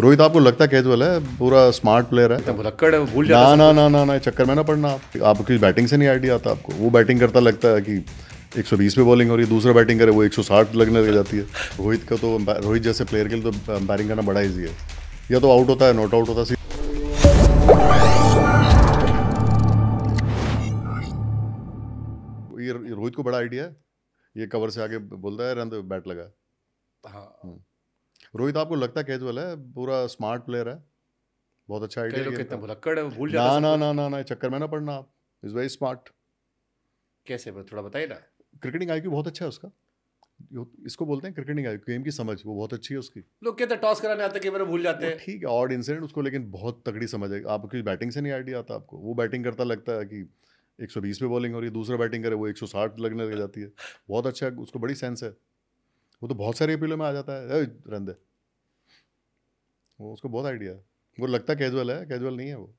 रोहित आपको लगता है कैजुअल है पूरा स्मार्ट प्लेयर है भुलक्कड़ भूल ना ना ना ना चक्कर में ना पड़ना आप आपकी बैटिंग से नहीं आइडिया आता आपको वो बैटिंग करता लगता है कि 120 पे बॉलिंग हो रही है दूसरा बैटिंग करे वो 160 लगने लग जाती है रोहित का तो रोहित जैसे प्लेयर के लिए तो बैटिंग करना बड़ा ईजी है या तो आउट होता है नॉट आउट होता है ये रोहित को बड़ा आइडिया है ये कवर से आगे बोलता है बैट लगा हाँ हम्म। रोहित आपको लगता है कैजुअल है पूरा स्मार्ट प्लेयर है बहुत अच्छा आइडिया ना ना ना ना चक्कर में ना पड़ना आप इज वेरी स्मार्ट कैसे थोड़ा बताइए ना क्रिकेटिंग आई बहुत अच्छा है उसका इसको बोलते हैं क्रिकेटिंग आई गेम की समझ वो बहुत अच्छी है उसकी लोग कहते हैं टॉस कराने आते कई बार भूल जाते हैं ठीक है ऑड इंसिडेंट उसको लेकिन बहुत तगड़ी समझ है आपको बैटिंग से नहीं आइडिया आता आपको वो बैटिंग करता लगता है कि 120 पे बॉलिंग हो रही है दूसरा बैटिंग करे वो 160 लगने लग जाती है बहुत अच्छा उसको बड़ी सेंस है वो तो बहुत सारे अपीलों में आ जाता है रन वो उसको बहुत आइडिया है वो लगता कैजुअल है कैजुअल नहीं है वो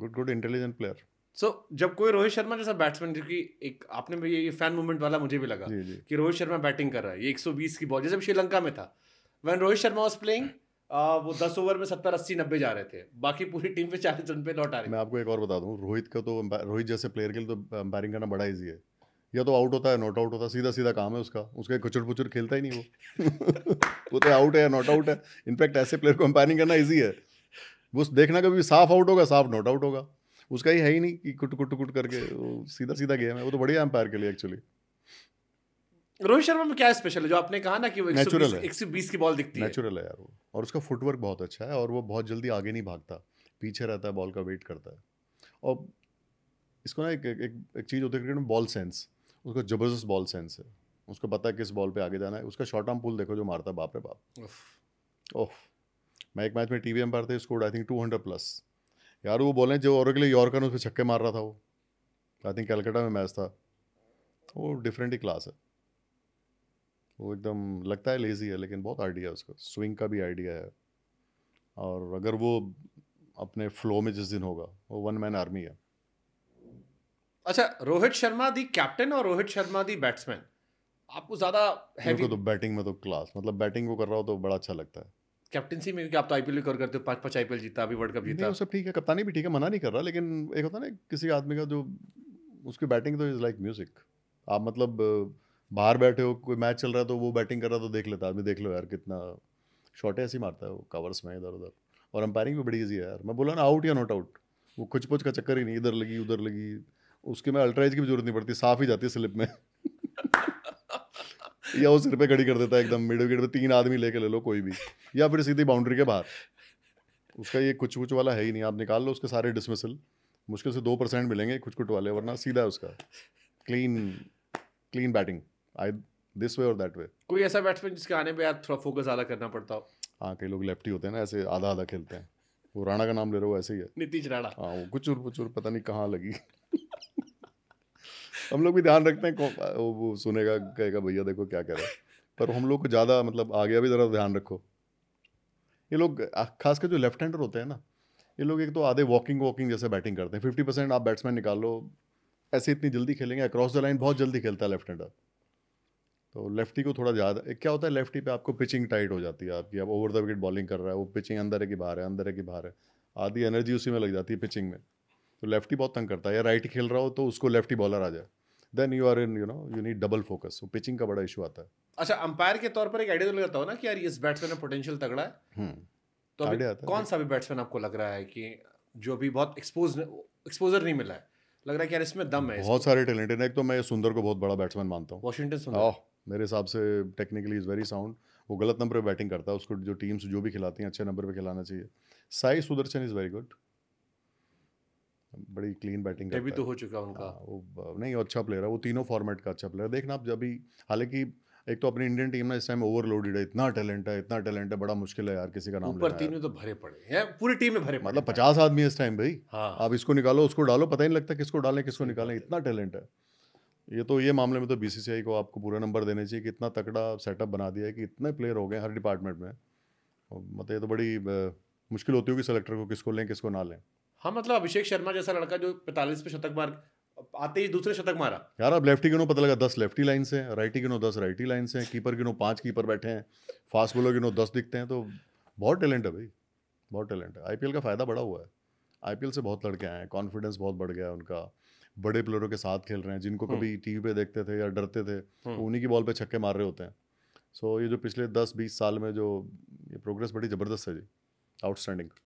good good intelligent player so so, जब कोई रोहित शर्मा जैसा बैट्समैन जो कि एक आपने भी ये फैन मूवमेंट वाला मुझे भी लगा जी, जी. कि रोहित शर्मा बैटिंग कर रहा है ये 120 की बॉल जैसे श्रीलंका में था when Rohit Sharma was playing वो दस ओवर में सत्तर अस्सी नब्बे जा रहे थे बाकी पूरी टीम पे चालीस रन पे लौट आ रहे मैं आपको एक और बता दूँ रोहित का तो रोहित जैसे प्लेयर के लिए तो अंपायरिंग um, करना बड़ा ईजी है या तो आउट होता है नॉट आउट होता है सीधा सीधा काम है उसका उसका खुचुर पुचुर खेलता ही नहीं वो वो तो आउट है या नॉट आउट है इनफैक्ट ऐसे प्लेयर को अंपायरिंग करना ईजी है वो देखना कभी साफ आउट होगा साफ नॉट आउट होगा उसका ही है ही नहीं कि कुट कुट कुट करके सीधा सीधा गेम है वो तो बढ़िया अंपायर के लिए एक्चुअली रोहित शर्मा में क्या स्पेशल है जो आपने कहा ना कि वो नेचुरल है एक सौ बीस की बॉल दिखती है नेचुरल है यार वो और उसका फुटवर्क बहुत अच्छा है और वो बहुत जल्दी आगे नहीं भागता पीछे रहता है बॉल का वेट करता है और इसको ना एक एक, एक चीज़ होती है क्रिकेट में बॉल सेंस उसको जबरदस्त बॉल सेंस है उसको पता है किस बॉल पे आगे जाना है उसका शॉर्ट आर्म पुल देखो जो मारता बाप रे बाप ओफ मैं एक मैच में टी वी एम थे score I think two hundred plus यार वो बोले जो और के लिए यॉर्कर उस पर छक्के मार रहा था वो आई थिंक कैलकाटा में मैच था वो डिफरेंट ही क्लास है वो एकदम लगता है लेज़ी है लेकिन बहुत आइडिया है उसका स्विंग का भी आइडिया है और अगर वो अपने फ्लो में जिस दिन होगा वो वन मैन आर्मी है अच्छा रोहित शर्मा दी कैप्टन और रोहित शर्मा दी बैट्समैन आपको ज्यादा हैवी तो बैटिंग में तो क्लास मतलब बैटिंग को कर रहा हो तो बड़ा अच्छा लगता है कैप्टनसी में क्योंकि आप तो आईपीएल कर करते हो पांच पांच आईपीएल जीता अभी वर्ल्ड कप जीता नहीं सब ठीक है कप्तानी भी ठीक है मना नहीं कर रहा लेकिन एक होता ना किसी आदमी का जो उसकी बैटिंग तो इज़ लाइक म्यूजिक आप मतलब बाहर बैठे हो कोई मैच चल रहा है तो वो बैटिंग कर रहा है तो देख लेता आदमी देख लो यार कितना शॉटें ऐसी मारता है वो कवर्स में इधर उधर और अंपायरिंग भी बड़ी ईजी है यार मैं बोला ना आउट या नॉट आउट वो कुछ पुछ का चक्कर ही नहीं इधर लगी उधर लगी उसके में अल्ट्राइज की भी जरूरत नहीं पड़ती साफ ही जाती है स्लिप में या वो सिर पे खड़ी कर देता है एकदम मिड विकेट पे तीन आदमी लेके ले लो कोई भी या फिर सीधी बाउंड्री के बाहर उसका ये कुछ कुछ वाला है ही नहीं आप निकाल लो उसके सारे डिसमिसल मुश्किल से दो परसेंट मिलेंगे कुछ कुछ वाले वरना सीधा है उसका clean clean batting I this way और दैट वे कोई ऐसा बैट्समैन जिसके आने पर थोड़ा फोकस ज़्यादा करना पड़ता हो हाँ कई लोग लेफ्टी होते हैं ना ऐसे आधा आधा खेलते हैं वो राणा का नाम ले रहे हो ऐसे ही है नीतीश राणा हाँ वो कुछ कुछ पता नहीं कहाँ लगी हम लोग भी ध्यान रखते हैं वो सुनेगा कहेगा भैया देखो क्या कह रहे हैं पर हम लोग को ज़्यादा मतलब आगे भी ज़रा ध्यान रखो ये लोग खासकर जो लेफ्ट हैंडर होते हैं ना ये लोग एक तो आधे वॉकिंग वॉकिंग जैसे बैटिंग करते हैं फिफ्टी परसेंट आप बैट्समैन निकाल लो ऐसे इतनी जल्दी खेलेंगे अक्रॉस द लाइन बहुत जल्दी खेलता है लेफ्ट हैंडर तो लेफ्टी को थोड़ा ज़्यादा क्या होता है लेफ्टी पे आपको पिचिंग टाइट हो जाती है आपकी आप ओवर द विकेट बॉलिंग कर रहा है वो पिचिंग अंदर है कि बाहर है अंदर है कि बाहर है आधी एनर्जी उसी में लग जाती है पिचिंग में तो लेफ्टी बहुत तंग करता है या राइट खेल रहा हो तो उसको लेफ्टी बॉलर आ जाए then you are in you know you need double focus so pitching का बड़ा इशू आता है अच्छा अंपायर के तौर पर एक आइडिया तो लगता हो ना कि यार इस बैट्समैन का पोटेंशियल तगड़ा है हम्म, तो अभी कौन सा भी बैट्समैन आपको लग रहा है कि जो भी बहुत एक्सपोज एक्सपोजर नहीं मिला है लग रहा है कि यार इसमें दम है बहुत सारे टैलेंटेड हैं एक तो मैं सुंदर को बहुत बड़ा बैट्समैन मानता हूँ वॉशिंगटन सुंदर मेरे हिसाब से टेक्निकली इज़ वेरी साउंड वो गलत नंबर पर बैटिंग करता है उसको जो टीम्स जो भी खिलाती हैं अच्छे नंबर पर खिलाना चाहिए Sai Sudharsan is very good बड़ी क्लीन बैटिंग करता तो हो चुका उनका हाँ, हाँ। वो नहीं अच्छा प्लेयर है वो तीनों फॉर्मेट का अच्छा प्लेयर देखना आप जब भी हालांकि एक तो अपनी इंडियन टीम ना इस टाइम ओवरलोडेड है इतना टैलेंट है इतना टैलेंट है बड़ा मुश्किल है यार किसी का नाम ऊपर तीनों तो भरे पड़े हैं पूरी टीम में भरे मतलब पचास आदमी है इस टाइम भाई हाँ। आप इसको निकालो उसको डालो पता ही नहीं लगता किसको डालें किसको निकालें इतना टैलेंट है ये तो ये मामले में तो बीसीसीआई को आपको पूरा नंबर देने चाहिए कि इतना तकड़ा सेटअप बना दिया है कि इतने प्लेयर हो गए हर डिपार्टमेंट में मतलब ये तो बड़ी मुश्किल होती होगी सेलेक्टर को किसको लें किसको ना लें हाँ मतलब अभिषेक शर्मा जैसा लड़का जो पैंतालीस पे शतक मार आते ही दूसरे शतक मारा यार अब लेफ्टी गिनो पता लगा दस लेफ्टी लाइन से राइटी गिनो दस राइटी लाइन से कीपर गिनो पांच कीपर बैठे हैं फास्ट बॉलर गिनो दस दिखते हैं तो बहुत टैलेंट है भाई बहुत टैलेंट है आईपीएल का फ़ायदा बड़ा हुआ है आईपीएल से बहुत लड़के आए हैं कॉन्फिडेंस बहुत बढ़ गया है उनका बड़े प्लेयरों के साथ खेल रहे हैं जिनको हम्म। कभी टीवी पे देखते थे या डरते थे तो हम्म। उन्हीं की बॉल पे छक्के मार रहे होते हैं सो so, ये जो पिछले दस बीस साल में जो ये प्रोग्रेस बड़ी ज़बरदस्त है जी आउटस्टैंडिंग